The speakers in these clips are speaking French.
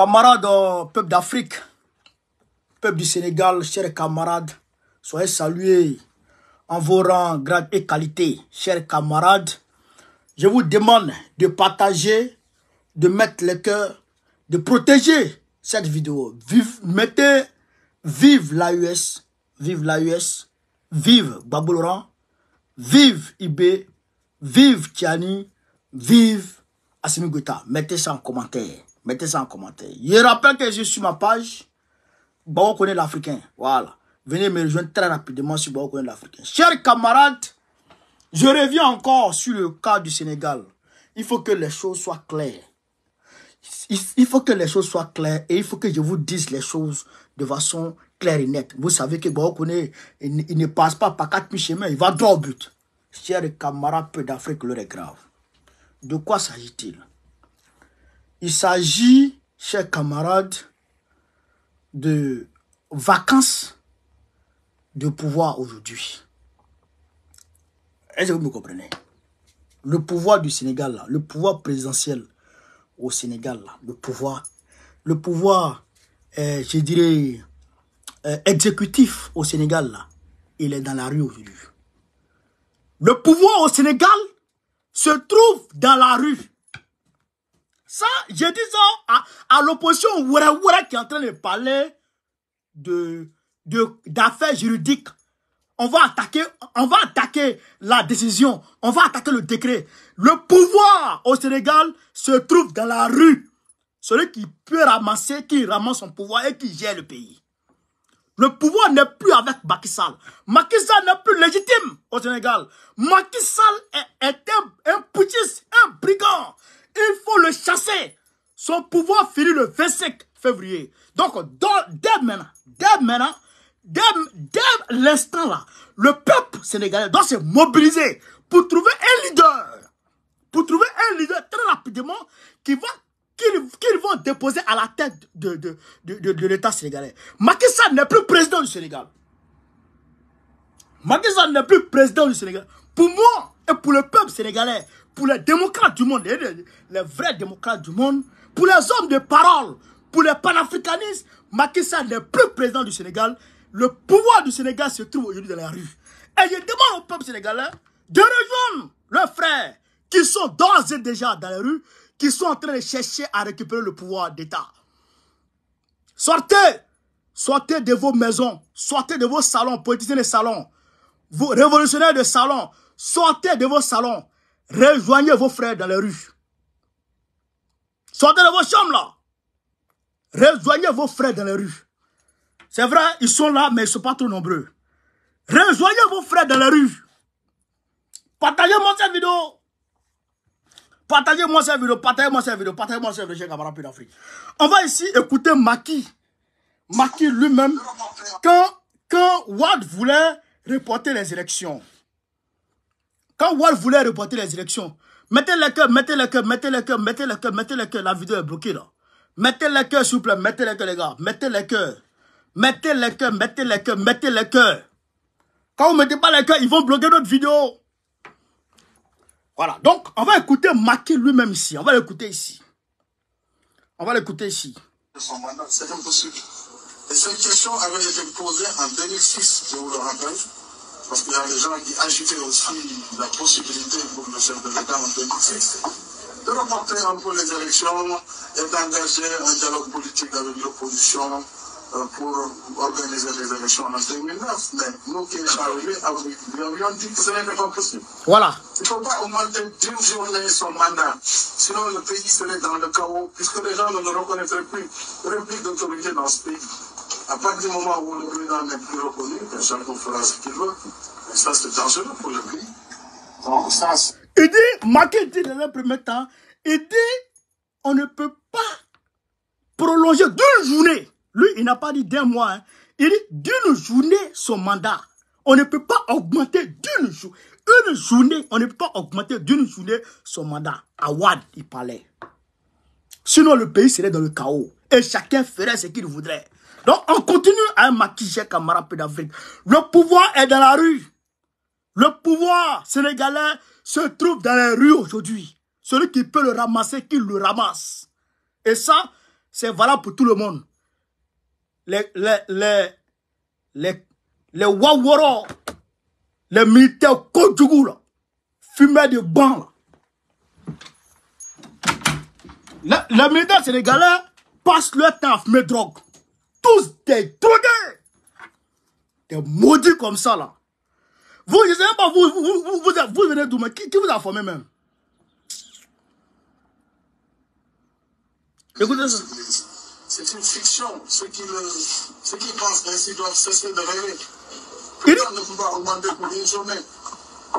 Camarades, peuple d'Afrique, peuple du Sénégal, chers camarades, soyez salués en vos rangs, grades et qualités. Chers camarades, je vous demande de partager, de mettre le cœur, de protéger cette vidéo. Vive, mettez, vive la US, vive la US, vive Babouloran, vive IB, vive Tiani, vive Assimi Mettez ça en commentaire. Mettez ça en commentaire. Je rappelle que je suis sur ma page. Bao connaît l'Africain. Voilà. Venez me rejoindre très rapidement sur Bao connaît l'Africain. Chers camarades, je reviens encore sur le cas du Sénégal. Il faut que les choses soient claires. Il faut que les choses soient claires et il faut que je vous dise les choses de façon claire et nette. Vous savez que Bao connaît, il ne passe pas par quatre chemins il va droit au but. Chers camarades, peu d'Afrique, l'heure est grave. De quoi s'agit-il il s'agit, chers camarades, de vacances de pouvoir aujourd'hui. Est-ce que vous me comprenez Le pouvoir du Sénégal, le pouvoir présidentiel au Sénégal, le pouvoir, le pouvoir, eh, je dirais, eh, exécutif au Sénégal, il est dans la rue aujourd'hui. Le pouvoir au Sénégal se trouve dans la rue. Ça, je dis ça à, l'opposition qui est en train de parler de d'affaires juridiques. On va attaquer, on va attaquer la décision, on va attaquer le décret. Le pouvoir au Sénégal se trouve dans la rue. Celui qui peut ramasser, qui ramasse son pouvoir et qui gère le pays. Le pouvoir n'est plus avec Macky Sall. Macky Sall n'est plus légitime au Sénégal. Macky Sall est, un, un un brigand. Il faut le chasser. Son pouvoir finit le 25 février. Donc, dès maintenant, dès maintenant, dès, l'instant là, le peuple sénégalais doit se mobiliser pour trouver un leader. Pour trouver un leader très rapidement qui qu'ils vont déposer à la tête de, de, de, de l'État sénégalais. Macky Sall n'est plus président du Sénégal. Macky Sall n'est plus président du Sénégal. Pour moi et pour le peuple sénégalais, pour les démocrates du monde, les, vrais démocrates du monde, pour les hommes de parole, pour les panafricanistes, Macky Sall n'est plus président du Sénégal. Le pouvoir du Sénégal se trouve aujourd'hui dans la rue. Et je demande au peuple sénégalais de rejoindre leurs frères qui sont d'ores et déjà dans la rue, qui sont en train de chercher à récupérer le pouvoir d'État. Sortez Sortez de vos maisons, sortez de vos salons, politiciens de salons, vos révolutionnaires de salons, sortez de vos salons Rejoignez vos frères dans les rues. Sortez de vos chambres là. Rejoignez vos frères dans les rues. C'est vrai, ils sont là, mais ils ne sont pas trop nombreux. Rejoignez vos frères dans les rues. Partagez-moi cette vidéo. Partagez-moi cette vidéo. Partagez-moi cette vidéo. Partagez-moi cette vidéo, On va ici écouter Maki. Maki lui-même, quand, quand Wad voulait reporter les élections, quand Wall voulait reporter les élections, mettez le cœur, mettez le cœur, mettez le cœur, mettez le cœur, mettez le cœur. La vidéo est bloquée là. Mettez le cœur, s'il vous plaît, mettez le cœur, les gars. Mettez le cœur. Mettez le cœur, mettez le cœur, mettez le cœur. Quand vous ne mettez pas le cœur, ils vont bloquer notre vidéo. Voilà. Donc, on va écouter Maki lui-même ici. On va l'écouter ici. On va l'écouter ici. c'est impossible. Et cette question été posée en 2006, je vous le rappelle. Parce qu'il y a des gens qui agitaient aussi la possibilité pour le chef de l'État en 2016 de remporter un peu les élections et d'engager un dialogue politique avec l'opposition euh, pour organiser les élections en 2009. Mais nous qui sommes arrivés, ah nous avons dit que ce n'était pas possible. Voilà. Il ne faut pas augmenter d'une journée son mandat. Sinon, le pays serait dans le chaos, puisque les gens ne le reconnaîtraient plus. Réplique d'autorité dans ce pays. À partir du moment où le président n'est plus reconnu, personne chacun fera ce qu'il veut, et ça c'est dangereux pour le pays. ça, il dit, Maki dit dans le premier temps, il dit, on ne peut pas prolonger d'une journée. Lui, il n'a pas dit d'un mois. Hein. Il dit d'une journée son mandat. On ne peut pas augmenter d'une journée. Une journée, on ne peut pas augmenter d'une journée son mandat. Awad, il parlait. Sinon, le pays serait dans le chaos. Et chacun ferait ce qu'il voudrait. Donc on continue à maquiller Camara d'Afrique. Le pouvoir est dans la rue. Le pouvoir sénégalais se trouve dans les rues aujourd'hui. Celui qui peut le ramasser, qui le ramasse. Et ça, c'est valable pour tout le monde. Les, les, les, les, les militaires Kodjougou, fumaient de bancs. Les, les militaires sénégalais passent leur temps à fumer drogue des drogués. Des maudits comme ça, là. Vous, je ne sais pas, vous, vous, vous, vous, vous venez d'où, mais qui, vous a formé même Écoutez ça. C'est une fiction. Ceux qui, le, qui pensent ainsi doivent cesser de rêver. Et ne peut pas augmenter pour une journée.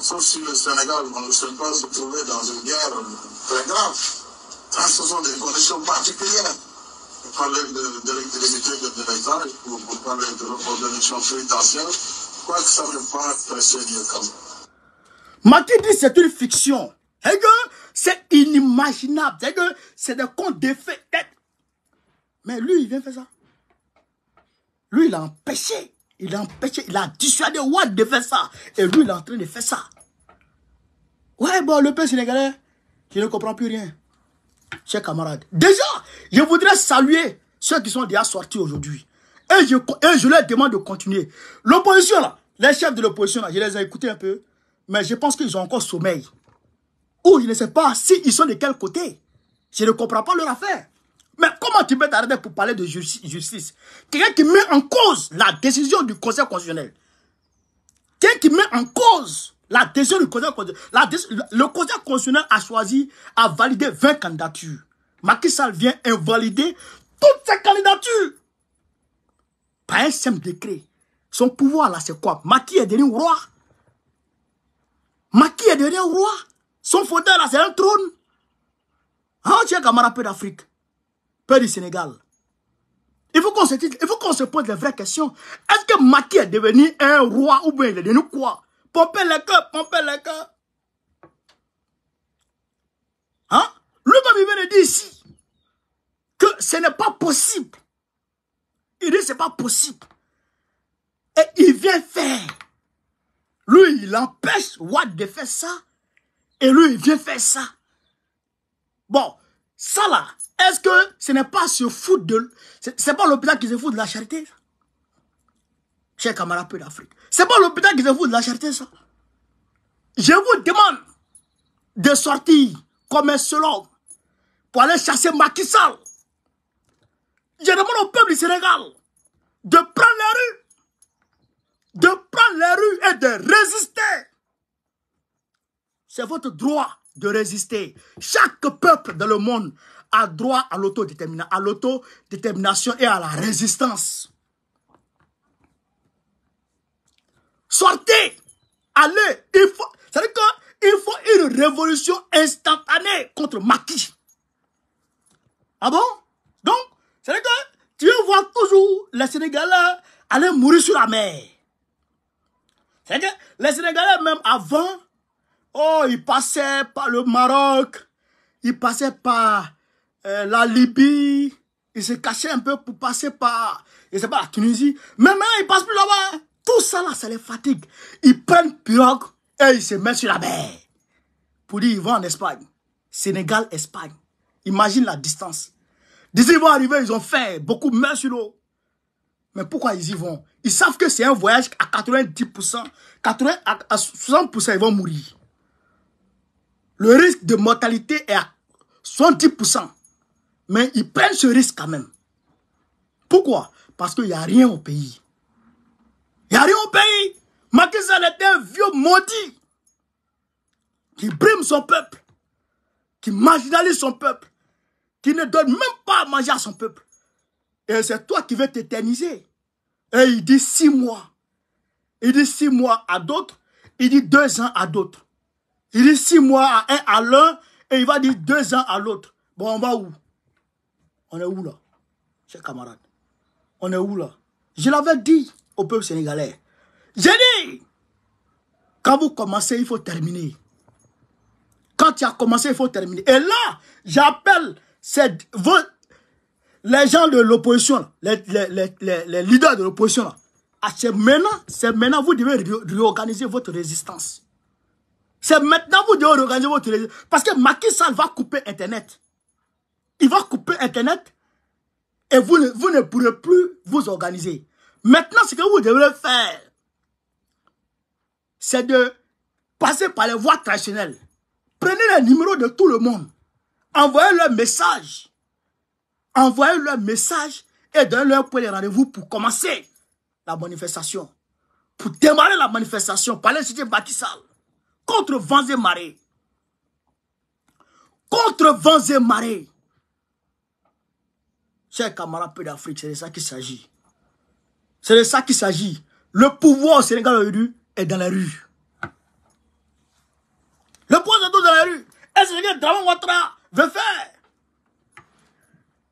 Sauf si le Sénégal, on ne sait pas se trouver dans une guerre très grave. ça hein, ce sont des conditions particulières pour parler de, l'électricité de l'État, pour, pour parler de, de l'élection quoi que ça ne pas très sérieux quand même. Maki dit c'est une fiction. C'est inimaginable. C'est des contes de fées. Mais lui, il vient faire ça. Lui, il a empêché. Il a empêché. Il a dissuadé Watt de faire ça. Et lui, il est en train de faire ça. Ouais, bon, le peuple sénégalais, qui ne comprend plus rien chers camarades. Déjà, je voudrais saluer ceux qui sont déjà sortis aujourd'hui. Et je, et leur demande de continuer. L'opposition, les chefs de l'opposition, je les ai écoutés un peu. Mais je pense qu'ils ont encore sommeil. Ou je ne sais pas s'ils sont de quel côté. Je ne comprends pas leur affaire. Mais comment tu peux t'arrêter pour parler de justice Quelqu'un qui met en cause la décision du Conseil constitutionnel. Quelqu'un qui met en cause la le Conseil constitutionnel a choisi, a valider 20 candidatures. Macky Sall vient invalider toutes ces candidatures. Par un simple décret. Son pouvoir là, c'est quoi Macky est devenu roi. Macky est devenu roi. Son fauteuil là, c'est un trône. Hein, tu es peu d'Afrique, peuple du Sénégal. Il faut qu'on se, pose la vraie question. Est-ce que Macky est devenu un roi ou bien il est devenu quoi le cœur, on perd le cœur. Hein? Le même vient de dire ici que ce n'est pas possible. Il dit ce n'est pas possible. Et il vient faire. Lui, il empêche Watt de faire ça. Et lui, il vient faire ça. Bon, ça là, est-ce que ce n'est pas se foutre de... C'est pas l'hôpital qui se fout de la charité chers camarades peu d'Afrique. C'est pas l'hôpital qui vous l'acheter ça. Je vous demande de sortir comme un seul homme pour aller chasser Macky Sall. Je demande au peuple du Sénégal de prendre les rues, de prendre les rues et de résister. C'est votre droit de résister. Chaque peuple dans le monde a droit à l'autodétermination et à la résistance. Sortez. Allez. Il faut, c'est-à-dire qu'il faut une révolution instantanée contre Macky. Ah bon Donc, cest à que tu vois toujours les Sénégalais aller mourir sur la mer. cest à que les Sénégalais, même avant, oh, ils passaient par le Maroc, ils passaient par euh, la Libye, ils se cachaient un peu pour passer par, pas, la Tunisie. Mais Maintenant, ils passent plus là-bas. Tout ça là, ça les fatigue. Ils prennent pirogue et ils se mettent sur la mer. Pour dire, ils vont en Espagne. Sénégal, Espagne. Imagine la distance. D'ici, ils vont arriver, ils ont fait beaucoup main sur l'eau. Mais pourquoi ils y vont Ils savent que c'est un voyage à 90%. 80, à 60%, ils vont mourir. Le risque de mortalité est à 70%. Mais ils prennent ce risque quand même. Pourquoi Parce qu'il n'y a rien au pays. Il n'y a rien au pays. Macky est un vieux maudit qui brime son peuple, qui marginalise son peuple, qui ne donne même pas à manger à son peuple. Et c'est toi qui veux t'éterniser. Et il dit six mois. Il dit six mois à d'autres. Il dit deux ans à d'autres. Il dit six mois à un à l'un. Et il va dire deux ans à l'autre. Bon, on va où On est où là, chers camarades On est où là Je l'avais dit au peuple sénégalais. J'ai dit, quand vous commencez, il faut terminer. Quand tu as commencé, il faut terminer. Et là, j'appelle les gens de l'opposition, les, leaders de l'opposition, ah, c'est maintenant, c'est maintenant, vous devez réorganiser votre résistance. C'est maintenant vous devez réorganiser votre résistance. Parce que Macky Sall va couper Internet. Il va couper Internet et vous vous ne pourrez plus vous organiser. Maintenant, ce que vous devez faire, c'est de passer par les voies traditionnelles. Prenez les numéros de tout le monde. Envoyez leur message. Envoyez leur message et donnez-leur pour les rendez-vous pour commencer la manifestation. Pour démarrer la manifestation par l'institut Bakissal. Contre vents et marées. Contre vents et marées. Chers camarades peu d'Afrique, c'est de ça qu'il s'agit. C'est de ça qu'il s'agit. Le pouvoir au Sénégal aujourd'hui est dans la rue. Le pouvoir est dans la rue. Et c'est ce que Draman Ouattara veut faire.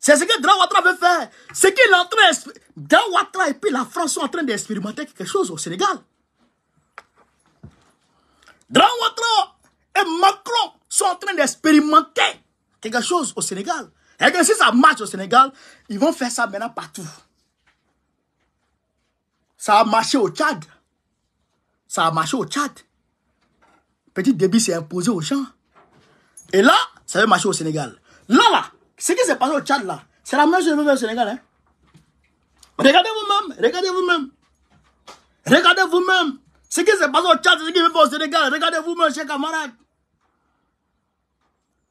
C'est ce que Draman Ouattara veut faire. C'est qu'il est en train Draman Ouattara et puis la France sont en train d'expérimenter quelque chose au Sénégal. Draman Ouattara et Macron sont en train d'expérimenter quelque chose au Sénégal. Et que si ça marche au Sénégal, ils vont faire ça maintenant partout. Ça a marché au Tchad. Ça a marché au Tchad. Petit débit s'est imposé aux gens. Et là, ça va marcher au Sénégal. Là, là, ce qui s'est passé au Tchad, là, c'est la même chose que au Sénégal. Hein? Regardez vous-même, regardez vous-même. Regardez vous-même. Ce qui s'est passé au Tchad, c'est ce qui s'est passé au Sénégal. Regardez vous-même, chers camarades.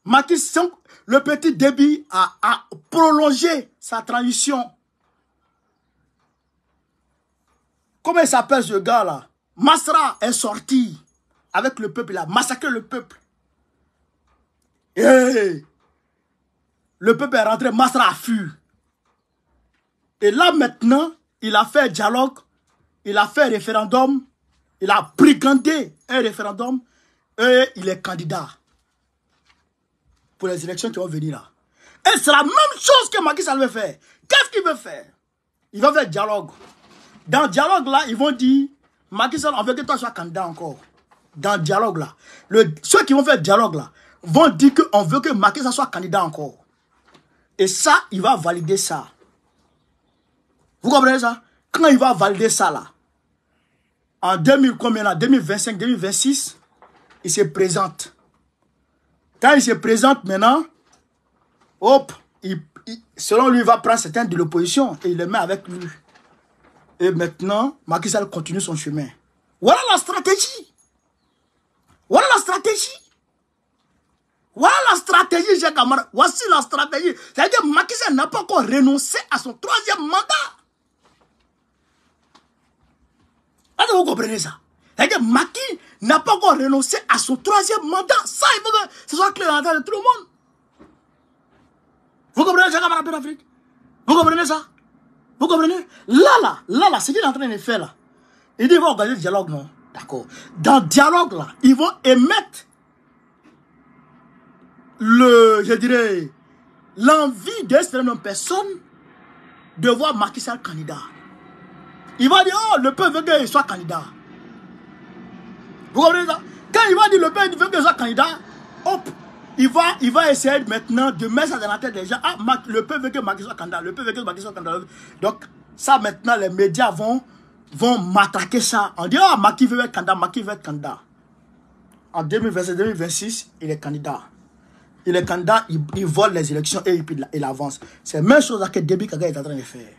Matisse, le petit débit a, a prolongé sa transition Comment il s'appelle ce gars-là Masra est sorti avec le peuple, il a massacré le peuple. Et le peuple est rentré, Masra a fui. Et là maintenant, il a fait dialogue, il a fait référendum, il a brigandé un référendum et il est candidat pour les élections qui vont venir là. Et c'est la même chose que Macky ça veut faire. Qu'est-ce qu'il veut faire Il va faire dialogue. Dans le dialogue là, ils vont dire Macky on veut que toi sois candidat encore. Dans le dialogue là. ceux qui vont faire le dialogue là vont dire qu'on veut que Macky soit candidat encore. Et ça, il va valider ça. Vous comprenez ça Quand il va valider ça là, en 2025, 2026, il se présente. Quand il se présente maintenant, hop, selon lui, il va prendre certains de l'opposition et il les met avec lui. Et maintenant, Macky Sall continue son chemin. Voilà la stratégie. Voilà la stratégie. Voilà la stratégie, Jacques Amara. Voici la stratégie. C'est-à-dire que Macky Sall n'a pas encore renoncé à son troisième mandat. vous comprenez ça C'est-à-dire que Macky n'a pas encore renoncé à son troisième mandat. Ça, il faut que ce soit clair dans de tout le monde. Vous comprenez, Jacques Amara, Afrique Vous comprenez ça vous comprenez Là, là, là, là, ce qu'il est en train de faire là, il dit, il va organiser le dialogue, non D'accord. Dans le dialogue là, ils vont émettre le, je dirais, l'envie d'être une personne de voir Macky Sall candidat. Il va dire, oh, le peuple veut qu'il soit candidat. Vous comprenez ça Quand il va dire, le peuple veut qu'il soit candidat, hop, il va, il va essayer maintenant de mettre ça dans la tête des gens. Ah, le peuple que Macky soit candidat, le peuple que Macky soit candidat. Donc, ça maintenant, les médias vont, vont m'attaquer ça. En disant, ah, Macky veut être candidat, Macky veut être candidat. En 2026 il est candidat. Il est candidat, il, vole les élections et il, avance. C'est la même chose que Déby Kaga est en train de faire.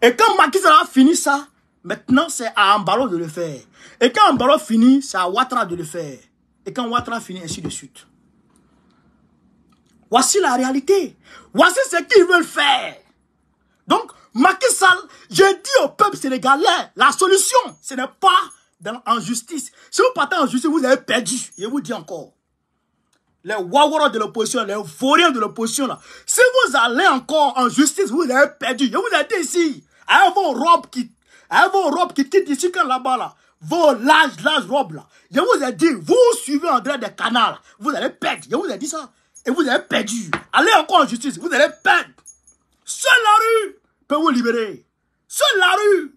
Et quand Macky sera fini ça, maintenant c'est à Ambaro de le faire. Et quand Ambaro finit, c'est à Ouattara de le faire. Et quand Ouattara finit, ainsi de suite. Voici la réalité. Voici ce qu'ils veulent faire. Donc, Macky Sall, je dis au peuple sénégalais, la solution, ce n'est pas dans, en justice. Si vous partez en justice, vous avez perdu. Je vous dis encore. Les wawaros de l'opposition, les vauriens de l'opposition, Si vous allez encore en justice, vous avez perdu. Je vous ai dit ici. Avec vos robes qui, avec vos qui quittent ici là-bas, Vos larges, larges robes, là. Je vous ai dit, vous suivez André des canards, Vous allez perdre. Je vous ai dit ça et vous avez perdu. Allez encore en justice, vous allez perdre. Seule la rue peut vous libérer. Seule la rue.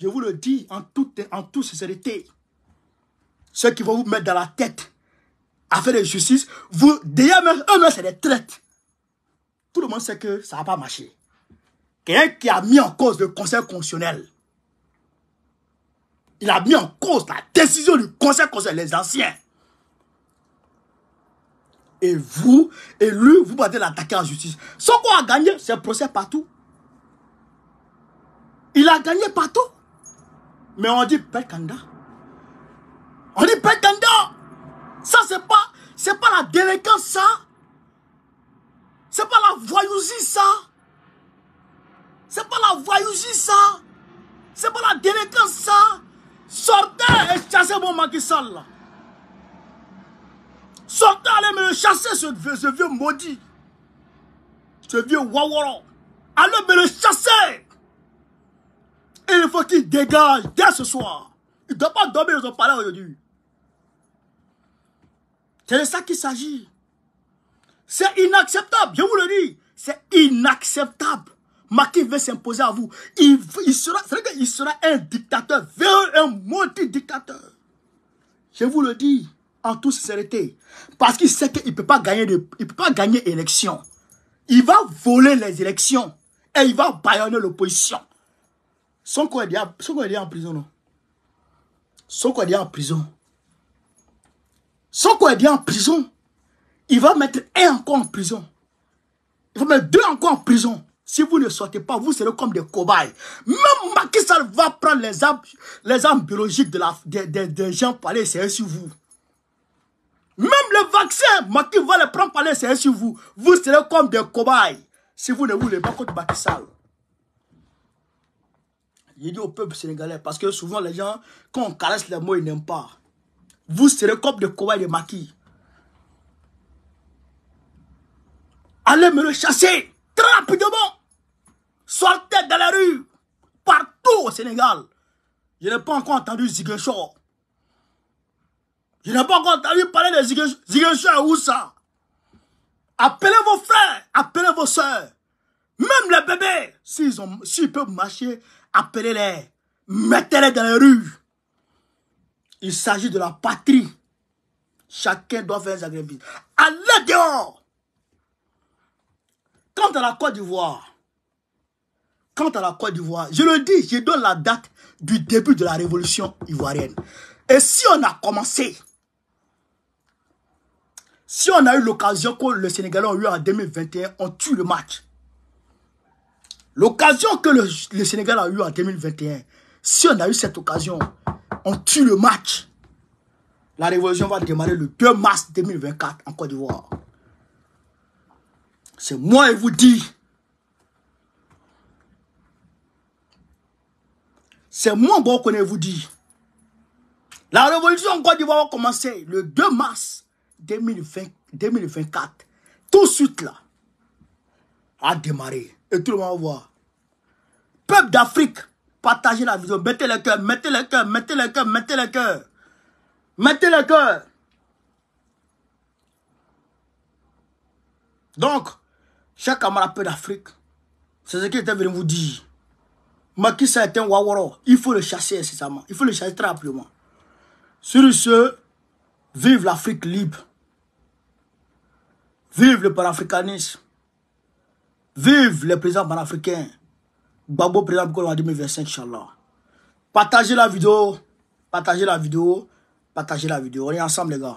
Je vous le dis en toute, en toute sincérité. Ceux qui vont vous mettre dans la tête à faire des justice, vous, déjà eux-mêmes, c'est des traites. Tout le monde sait que ça va pas marché. Quelqu'un qui a mis en cause le conseil constitutionnel, il a mis en cause la décision du conseil constitutionnel, les anciens. Et vous, et lui, vous partez l'attaquer en justice. qu'on a gagné un procès partout. Il a gagné partout. Mais on dit Père On dit Père Ça, c'est pas, c'est pas la délinquance, ça. C'est pas la voyousie, ça. C'est pas la voyousie, ça. C'est pas la délinquance, ça. Sortez et chassez mon Macky Sortez, allez me le chasser, ce, vieux maudit. Ce vieux Waworo. Allez me le chasser. Et il faut qu'il dégage dès ce soir. Il ne doit pas dormir dans son palais aujourd'hui. C'est de ça qu'il s'agit. C'est inacceptable, je vous le dis. C'est inacceptable. Maki veut s'imposer à vous. Il, il sera, il sera un dictateur, un maudit dictateur. Je vous le dis en toute sincérité. Parce qu'il sait qu'il ne peut pas gagner de, il peut pas gagner élection. Il va voler les élections et il va baïonner l'opposition. Son quoi est en prison, non? Son quoi est en prison. Son quoi est en prison. Il va mettre un encore en prison. Il va mettre deux encore en prison. Si vous ne sortez pas, vous serez comme des cobayes. Même Macky Sall va prendre les armes, les armes biologiques des de, de, des gens pour aller sur vous. Même le vaccin, qui va le prendre par les seins sur vous. Vous serez comme des cobayes si vous ne voulez pas contre Macky Je dit au peuple sénégalais, parce que souvent les gens, quand on caresse les mots, ils n'aiment pas. Vous serez comme des cobayes de Maki. Allez me le chasser très rapidement. Sortez dans la rue, partout au Sénégal. Je n'ai pas encore entendu Ziguinchor. Je n'ai pas encore entendu parler de Ziguinchou à Appelez vos frères, appelez vos soeurs. Même les bébés, s'ils peuvent marcher, appelez-les. Mettez-les dans les rues. Il s'agit de la patrie. Chacun doit faire un sacrifice. Allez dehors. Quant à la Côte d'Ivoire, quant à la Côte d'Ivoire, je le dis, je donne la date du début de la révolution ivoirienne. Et si on a commencé si on a eu l'occasion que le Sénégal a eu en 2021, on tue le match. L'occasion que le, Sénégal a eu en 2021, si on a eu cette occasion, on tue le match. La révolution va démarrer le 2 mars 2024 en Côte d'Ivoire. C'est moi qui vous dis. C'est moi qui vous dis. La révolution en Côte d'Ivoire va commencer le 2 mars 2024, tout de suite là, a démarré. Et tout le monde va voir. Peuple d'Afrique, partagez la vision. Mettez le cœur, mettez le cœur, mettez le cœur, mettez le cœur. Mettez le cœur. Donc, chers camarades d'Afrique, c'est ce que était venu vous dire. Makissa est un Waworo. Il faut le chasser incessamment. Il faut le chasser très rapidement. Sur ce, Vive l'Afrique libre. Vive le panafricanisme. Vive les présidents panafricain! Babo président en 2025, Inch'Allah. Partagez la vidéo. Partagez la vidéo. Partagez la vidéo. On est ensemble, les gars.